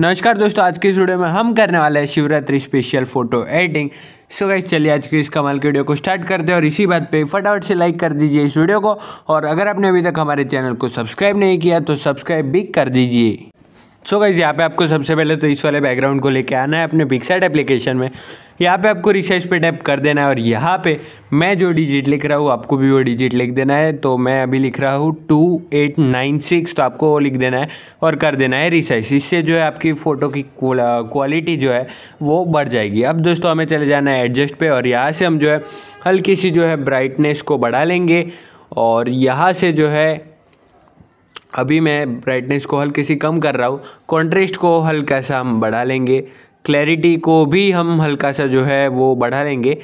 नमस्कार दोस्तों आज के इस वीडियो में हम करने वाले हैं Shivratri special photo editing so guys चलिए आज की इस कमाल की वीडियो को स्टार्ट करते हैं और इसी बात पे फटाफट से लाइक कर दीजिए इस वीडियो को और अगर आपने अभी तक हमारे चैनल को सब्सक्राइब नहीं किया तो सब्सक्राइब भी कर दीजिए सो गाइस यहाँ पे आपको सबसे पहले तो इस वाले बैकग्राउंड को लेकर आना है अपने पिक्सार्ट एप्लीकेशन में यहाँ पे आपको रिसर्च पे टैप कर देना है और यहाँ पे मैं जो डिजिट लिख रहा हूँ आपको भी वो डिजिट लिख देना है तो मैं अभी लिख रहा हूँ टू एट नाइन सिक्स तो आपको वो लिख देना है और कर देना है रिसर्च इससे जो है आपकी फ़ोटो की क्वालिटी जो है वो बढ़ जाएगी अब दोस्तों हमें चले जाना है एडजस्ट पर और यहाँ से हम जो है हल्की सी जो है ब्राइटनेस को बढ़ा लेंगे और यहाँ से जो है अभी मैं ब्राइटनेस को हल्के सी कम कर रहा हूँ कॉन्ट्रेस्ट को हल्का सा हम बढ़ा लेंगे क्लैरिटी को भी हम हल्का सा जो है वो बढ़ा लेंगे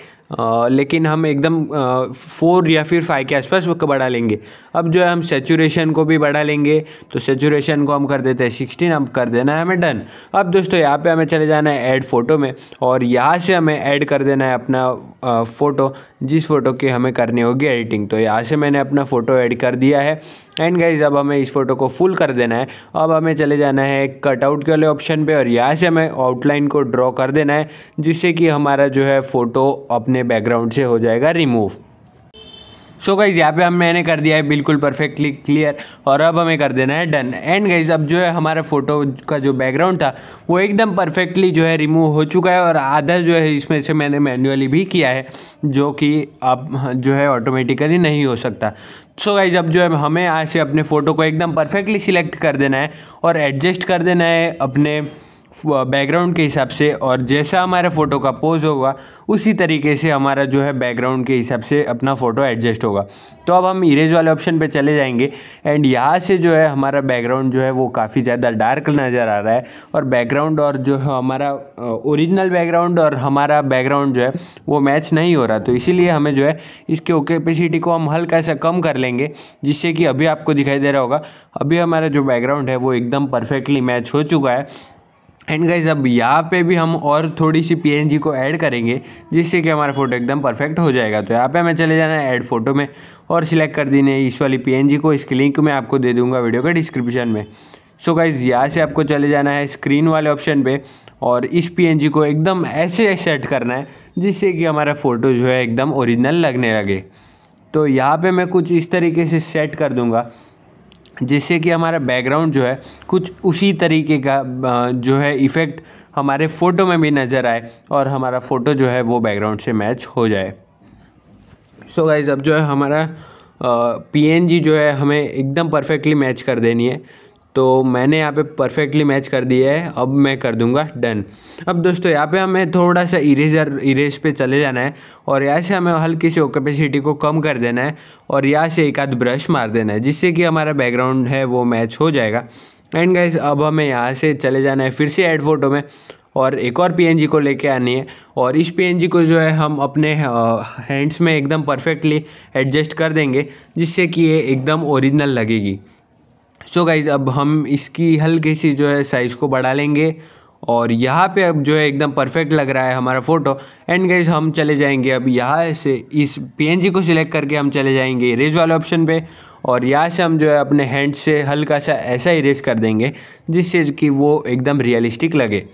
लेकिन हम एकदम फोर या फिर फाइव के आसपास वो बढ़ा लेंगे अब जो है हम सेचुरेशन को भी बढ़ा लेंगे तो सेचुरेशन को हम कर देते हैं सिक्सटीन अब कर देना है हमें डन अब दोस्तों यहाँ पे हमें चले जाना है ऐड फ़ोटो में और यहाँ से हमें ऐड कर देना है अपना फ़ोटो जिस फ़ोटो की हमें करनी होगी एडिटिंग तो यहाँ से मैंने अपना फ़ोटो ऐड कर दिया है एंड गाइज अब हमें इस फ़ोटो को फुल कर देना है अब हमें चले जाना है कटआउट के वाले ऑप्शन पे और यहाँ से हमें आउटलाइन को ड्रॉ कर देना है जिससे कि हमारा जो है फ़ोटो अपने बैकग्राउंड से हो जाएगा रिमूव सो गाइज़ यहाँ पे हम मैंने कर दिया है बिल्कुल परफेक्टली क्लियर और अब हमें कर देना है डन एंड गाइज अब जो है हमारा फ़ोटो का जो बैकग्राउंड था वो एकदम परफेक्टली जो है रिमूव हो चुका है और आधा जो है इसमें से मैंने मैनुअली भी किया है जो कि अब जो है ऑटोमेटिकली नहीं हो सकता सो so गाइज अब जो है हमें यहाँ से अपने फ़ोटो को एकदम परफेक्टली सिलेक्ट कर देना है और एडजस्ट कर देना है अपने बैकग्राउंड के हिसाब से और जैसा हमारा फ़ोटो का पोज होगा उसी तरीके से हमारा जो है बैकग्राउंड के हिसाब से अपना फ़ोटो एडजस्ट होगा तो अब हम इरेज वाले ऑप्शन पे चले जाएंगे एंड यहाँ से जो है हमारा बैकग्राउंड जो है वो काफ़ी ज़्यादा डार्क नज़र आ रहा है और बैकग्राउंड और जो है हमारा ओरिजिनल बैकग्राउंड और हमारा बैकग्राउंड जो है वो मैच नहीं हो रहा तो इसीलिए हमें जो है इसके ओकेपेसिटी को हम हल्का सा कम कर लेंगे जिससे कि अभी आपको दिखाई दे रहा होगा अभी हमारा जो बैकग्राउंड है वो एकदम परफेक्टली मैच हो चुका है एंड गाइज अब यहाँ पे भी हम और थोड़ी सी पीएनजी को ऐड करेंगे जिससे कि हमारा फोटो एकदम परफेक्ट हो जाएगा तो यहाँ पे हमें चले जाना है ऐड फोटो में और सिलेक्ट कर देने इस वाली पीएनजी को इसके लिंक मैं आपको दे दूंगा वीडियो के डिस्क्रिप्शन में सो so गाइज यहाँ से आपको चले जाना है स्क्रीन वाले ऑप्शन पर और इस पी को एकदम ऐसे सेट करना है जिससे कि हमारा फ़ोटो जो है एकदम ओरिजिनल लगने लगे तो यहाँ पर मैं कुछ इस तरीके से सेट कर दूँगा जिससे कि हमारा बैकग्राउंड जो है कुछ उसी तरीके का जो है इफ़ेक्ट हमारे फ़ोटो में भी नज़र आए और हमारा फ़ोटो जो है वो बैकग्राउंड से मैच हो जाए सो so गाइज अब जो है हमारा पी uh, जो है हमें एकदम परफेक्टली मैच कर देनी है तो मैंने यहाँ पे परफेक्टली मैच कर दिया है अब मैं कर दूंगा डन अब दोस्तों यहाँ पे हमें थोड़ा सा इरेजर इरेज पे चले जाना है और यहाँ से हमें हल्की सी ओकेपेसिटी को कम कर देना है और यहाँ से एक आध ब्रश मार देना है जिससे कि हमारा बैकग्राउंड है वो मैच हो जाएगा एंड गाइज अब हमें यहाँ से चले जाना है फिर से एड फोटो में और एक और पी को लेके आनी है और इस पी को जो है हम अपने हैंड्स में एकदम परफेक्टली एडजस्ट कर देंगे जिससे कि ये एकदम ओरिजिनल लगेगी सो so गाइज़ अब हम इसकी हल्की सी जो है साइज़ को बढ़ा लेंगे और यहाँ पे अब जो है एकदम परफेक्ट लग रहा है हमारा फ़ोटो एंड गाइज हम चले जाएंगे अब यहाँ से इस पीएनजी को सिलेक्ट करके हम चले जाएंगे इरेज वाले ऑप्शन पे और यहाँ से हम जो है अपने हैंड से हल्का सा ऐसा इरेज कर देंगे जिससे कि वो एकदम रियलिस्टिक लगे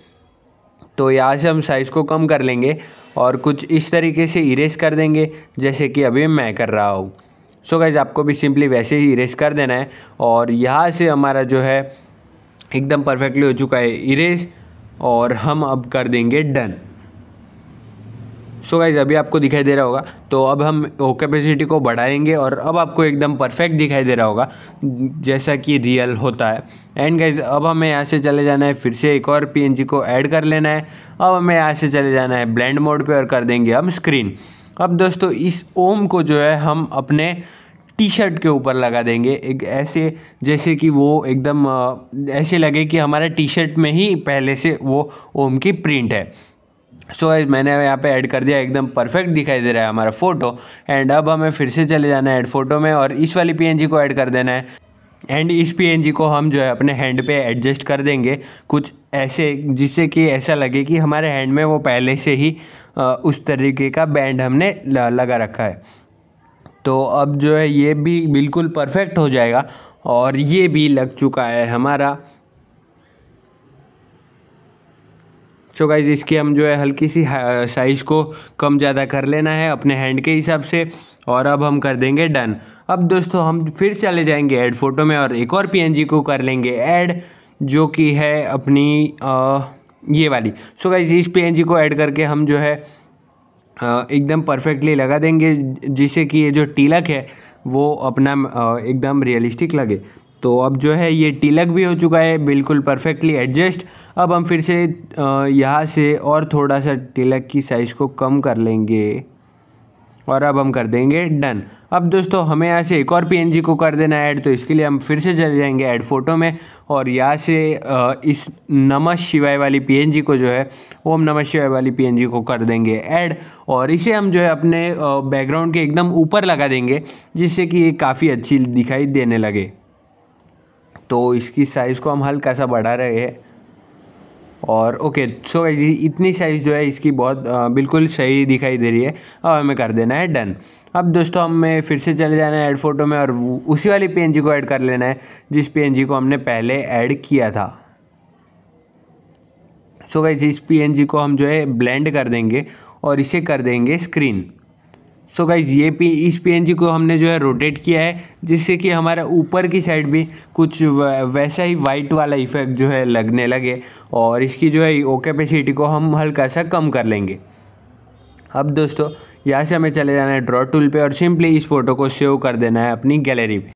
तो यहाँ से हम साइज़ को कम कर लेंगे और कुछ इस तरीके से इरेज कर देंगे जैसे कि अभी मैं कर रहा हूँ सो so गाइज़ आपको भी सिंपली वैसे ही इरेज कर देना है और यहाँ से हमारा जो है एकदम परफेक्टली हो चुका है इरेज और हम अब कर देंगे डन सो so गाइज अभी आपको दिखाई दे रहा होगा तो अब हम ओ कैपेसिटी को बढ़ाएंगे और अब आपको एकदम परफेक्ट दिखाई दे रहा होगा जैसा कि रियल होता है एंड गाइज अब हमें यहाँ से चले जाना है फिर से एक और पीएनजी को ऐड कर लेना है अब हमें यहाँ से चले जाना है ब्लेंड मोड पे और कर देंगे हम स्क्रीन अब दोस्तों इस ओम को जो है हम अपने टी शर्ट के ऊपर लगा देंगे एक ऐसे जैसे कि वो एकदम ऐसे लगे कि हमारे टी शर्ट में ही पहले से वो ओम की प्रिंट है सो so, मैंने यहाँ पे ऐड कर दिया एकदम परफेक्ट दिखाई दे रहा है हमारा फ़ोटो एंड अब हमें फिर से चले जाना है एड फ़ोटो में और इस वाली पीएनजी को ऐड कर देना है एंड इस पीएनजी को हम जो है अपने हैंड पे एडजस्ट कर देंगे कुछ ऐसे जिससे कि ऐसा लगे कि हमारे हैंड में वो पहले से ही उस तरीके का बैंड हमने लगा रखा है तो अब जो है ये भी बिल्कुल परफेक्ट हो जाएगा और ये भी लग चुका है हमारा सो so गाइज इसकी हम जो है हल्की सी साइज़ को कम ज़्यादा कर लेना है अपने हैंड के हिसाब से और अब हम कर देंगे डन अब दोस्तों हम फिर चले जाएंगे ऐड फोटो में और एक और पीएनजी को कर लेंगे ऐड जो कि है अपनी आ, ये वाली सो गाइज इस पी को ऐड करके हम जो है एकदम परफेक्टली लगा देंगे जिससे कि ये जो टीलक है वो अपना एकदम रियलिस्टिक लगे तो अब जो है ये टीलक भी हो चुका है बिल्कुल परफेक्टली एडजस्ट अब हम फिर से यहाँ से और थोड़ा सा टीलक की साइज़ को कम कर लेंगे और अब हम कर देंगे डन अब दोस्तों हमें यहाँ से एक और पी को कर देना ऐड तो इसके लिए हम फिर से चले जाएंगे ऐड फोटो में और यहाँ से इस नमः शिवाय वाली पी को जो है ओम नमः शिवाय वाली पी को कर देंगे ऐड और इसे हम जो है अपने बैकग्राउंड के एकदम ऊपर लगा देंगे जिससे कि ये काफ़ी अच्छी दिखाई देने लगे तो इसकी साइज़ को हम हल्का सा बढ़ा रहे हैं और ओके सो इतनी साइज़ जो है इसकी बहुत आ, बिल्कुल सही दिखाई दे रही है अब हमें कर देना है डन अब दोस्तों हमें फिर से चले जाना है ऐड फोटो में और उसी वाली पी को ऐड कर लेना है जिस पी को हमने पहले ऐड किया था सो so गाइज इस पी को हम जो है ब्लेंड कर देंगे और इसे कर देंगे स्क्रीन सो so गाइज ये पी इस पीएनजी को हमने जो है रोटेट किया है जिससे कि हमारा ऊपर की साइड भी कुछ वैसा ही वाइट वाला इफेक्ट जो है लगने लगे और इसकी जो है ओकेपेसिटी को हम हल्का सा कम कर लेंगे अब दोस्तों यहाँ से हमें चले जाना है ड्रॉ टूल पे और सिंपली इस फोटो को सेव कर देना है अपनी गैलरी पर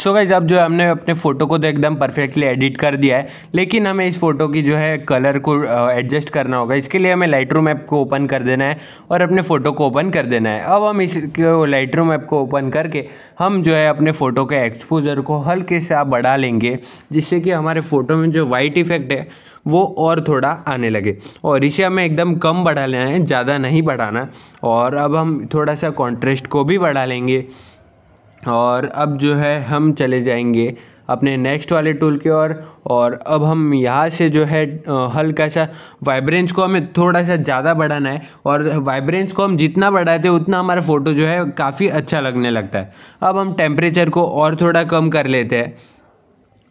सो गाइज अब जो है हमने अपने फ़ोटो को तो एकदम परफेक्टली एडिट कर दिया है लेकिन हमें इस फ़ोटो की जो है कलर को एडजस्ट करना होगा इसके लिए हमें लाइट रूम ऐप को ओपन कर देना है और अपने फ़ोटो को ओपन कर देना है अब हम इस लाइट रूम ऐप को ओपन करके हम जो है अपने फ़ोटो के एक्सपोजर को हल्के से आप बढ़ा लेंगे जिससे कि हमारे फ़ोटो में जो वाइट इफेक्ट है वो और थोड़ा आने लगे और इसे हमें एकदम कम बढ़ा लेना है ज़्यादा नहीं बढ़ाना और अब हम थोड़ा सा कॉन्ट्रेस्ट को भी बढ़ा लेंगे और अब जो है हम चले जाएंगे अपने नेक्स्ट वाले टूल की ओर और, और अब हम यहाँ से जो है हल्का सा वाइब्रेंस को हमें थोड़ा सा ज़्यादा बढ़ाना है और वाइब्रेंस को हम जितना बढ़ाते हैं उतना हमारा फ़ोटो जो है काफ़ी अच्छा लगने लगता है अब हम टेम्परेचर को और थोड़ा कम कर लेते हैं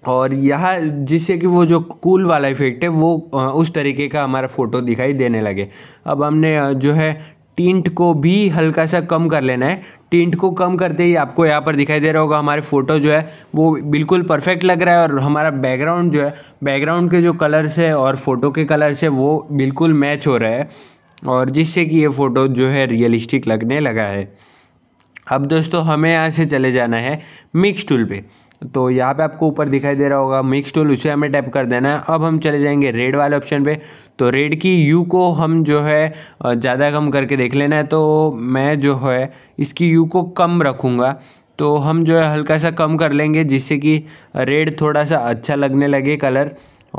और यह जिससे कि वो जो कूल वाला इफेक्ट है वो उस तरीके का हमारा फ़ोटो दिखाई देने लगे अब हमने जो है टिंट को भी हल्का सा कम कर लेना है टिंट को कम करते ही आपको यहाँ पर दिखाई दे रहा होगा हमारे फ़ोटो जो है वो बिल्कुल परफेक्ट लग रहा है और हमारा बैकग्राउंड जो है बैकग्राउंड के जो कलर्स है और फ़ोटो के कलर्स है वो बिल्कुल मैच हो रहा है और जिससे कि ये फ़ोटो जो है रियलिस्टिक लगने लगा है अब दोस्तों हमें यहाँ से चले जाना है मिक्स टूल पे तो यहाँ पे आपको ऊपर दिखाई दे रहा होगा मिक्स टूल उसे हमें टैप कर देना है अब हम चले जाएंगे रेड वाले ऑप्शन पे तो रेड की यू को हम जो है ज़्यादा कम करके देख लेना है तो मैं जो है इसकी यू को कम रखूँगा तो हम जो है हल्का सा कम कर लेंगे जिससे कि रेड थोड़ा सा अच्छा लगने लगे कलर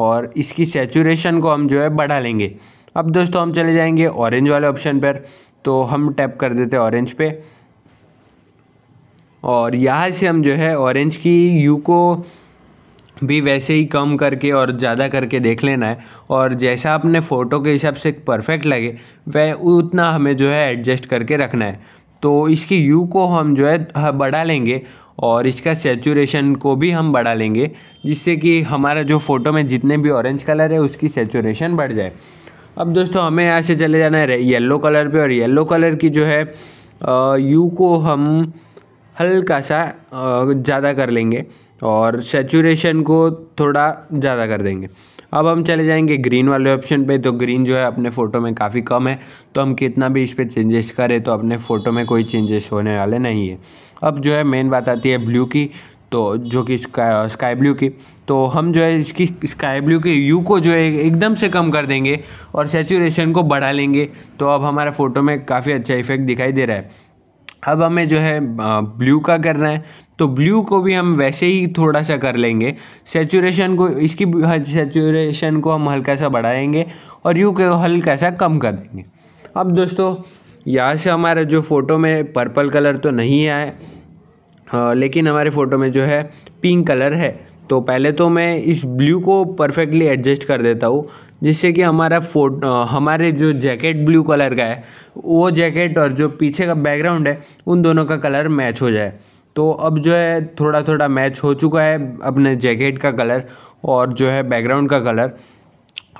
और इसकी सेचुरेशन को हम जो है बढ़ा लेंगे अब दोस्तों हम चले जाएँगे ऑरेंज वाले ऑप्शन पर तो हम टैप कर देते हैं ऑरेंज पे और यहाँ से हम जो है ऑरेंज की यू को भी वैसे ही कम करके और ज़्यादा करके देख लेना है और जैसा अपने फ़ोटो के हिसाब से परफेक्ट लगे वह उतना हमें जो है एडजस्ट करके रखना है तो इसकी यू को हम जो है हाँ, बढ़ा लेंगे और इसका सेचुरेशन को भी हम बढ़ा लेंगे जिससे कि हमारा जो फ़ोटो में जितने भी ऑरेंज कलर है उसकी सेचुरेशन बढ़ जाए अब दोस्तों हमें यहाँ से चले जाना है येल्लो कलर पर और येल्लो कलर की जो है यू को हम हल्का सा ज़्यादा कर लेंगे और सेचुरेशन को थोड़ा ज़्यादा कर देंगे अब हम चले जाएंगे ग्रीन वाले ऑप्शन पे तो ग्रीन जो है अपने फ़ोटो में काफ़ी कम है तो हम कितना भी इस पर चेंजेस करें तो अपने फ़ोटो में कोई चेंजेस होने वाले नहीं है अब जो है मेन बात आती है ब्लू की तो जो कि स्काई स्काई ब्लू की तो हम जो है इसकी स्काई ब्लू के यू को जो है एकदम से कम कर देंगे और सेचुरेशन को बढ़ा लेंगे तो अब हमारे फ़ोटो में काफ़ी अच्छा इफेक्ट दिखाई दे रहा है अब हमें जो है ब्लू का करना है तो ब्लू को भी हम वैसे ही थोड़ा सा कर लेंगे सेचुरेशन को इसकी सेचुरेशन हाँ, को हम हल्का सा बढ़ाएंगे और यू को हल्का सा कम कर देंगे अब दोस्तों यहाँ से हमारा जो फ़ोटो में पर्पल कलर तो नहीं आया लेकिन हमारे फ़ोटो में जो है पिंक कलर है तो पहले तो मैं इस ब्लू को परफेक्टली एडजस्ट कर देता हूँ जिससे कि हमारा फोट हमारे जो जैकेट ब्लू कलर का है वो जैकेट और जो पीछे का बैकग्राउंड है उन दोनों का कलर मैच हो जाए तो अब जो है थोड़ा थोड़ा मैच हो चुका है अपने जैकेट का कलर और जो है बैकग्राउंड का कलर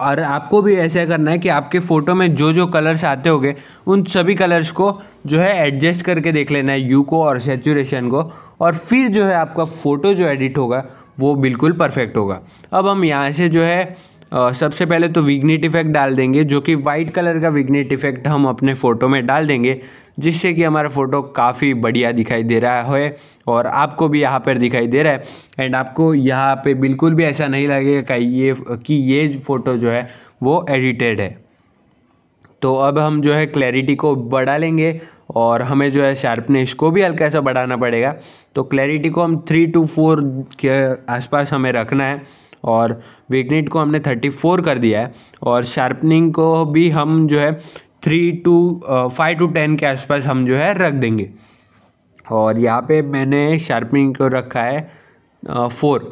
और आपको भी ऐसा करना है कि आपके फ़ोटो में जो जो कलर्स आते होंगे उन सभी कलर्स को जो है एडजस्ट करके देख लेना है यू को और सेचुरेशन को और फिर जो है आपका फ़ोटो जो एडिट होगा वो बिल्कुल परफेक्ट होगा अब हम यहाँ से जो है सबसे पहले तो विग्नेट इफेक्ट डाल देंगे जो कि वाइट कलर का विग्नेट इफेक्ट हम अपने फ़ोटो में डाल देंगे जिससे कि हमारा फ़ोटो काफ़ी बढ़िया दिखाई दे रहा है और आपको भी यहाँ पर दिखाई दे रहा है एंड आपको यहाँ पे बिल्कुल भी ऐसा नहीं लगेगा कि ये कि ये फ़ोटो जो है वो एडिटेड है तो अब हम जो है क्लैरिटी को बढ़ा लेंगे और हमें जो है शार्पनेस को भी हल्का सा बढ़ाना पड़ेगा तो क्लैरिटी को हम थ्री टू फोर के आसपास हमें रखना है और वेगनेट को हमने थर्टी फोर कर दिया है और शार्पनिंग को भी हम जो है three two five two ten के आसपास हम जो है रख देंगे और यहाँ पे मैंने शार्पनिंग को रखा है फोर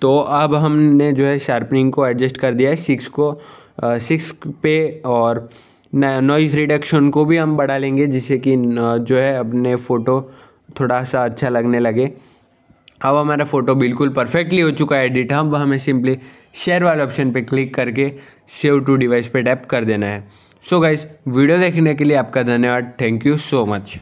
तो अब हमने जो है शार्पनिंग को एडजस्ट कर दिया है सिक्स को सिक्स पे और नॉइज़ रिडक्शन को भी हम बढ़ा लेंगे जिससे कि जो है अपने फ़ोटो थोड़ा सा अच्छा लगने लगे अब हमारा फ़ोटो बिल्कुल परफेक्टली हो चुका है एडिट हम हमें सिंपली शेयर वाले ऑप्शन पे क्लिक करके सेव टू डिवाइस पे टैप कर देना है सो so गाइज वीडियो देखने के लिए आपका धन्यवाद थैंक यू सो मच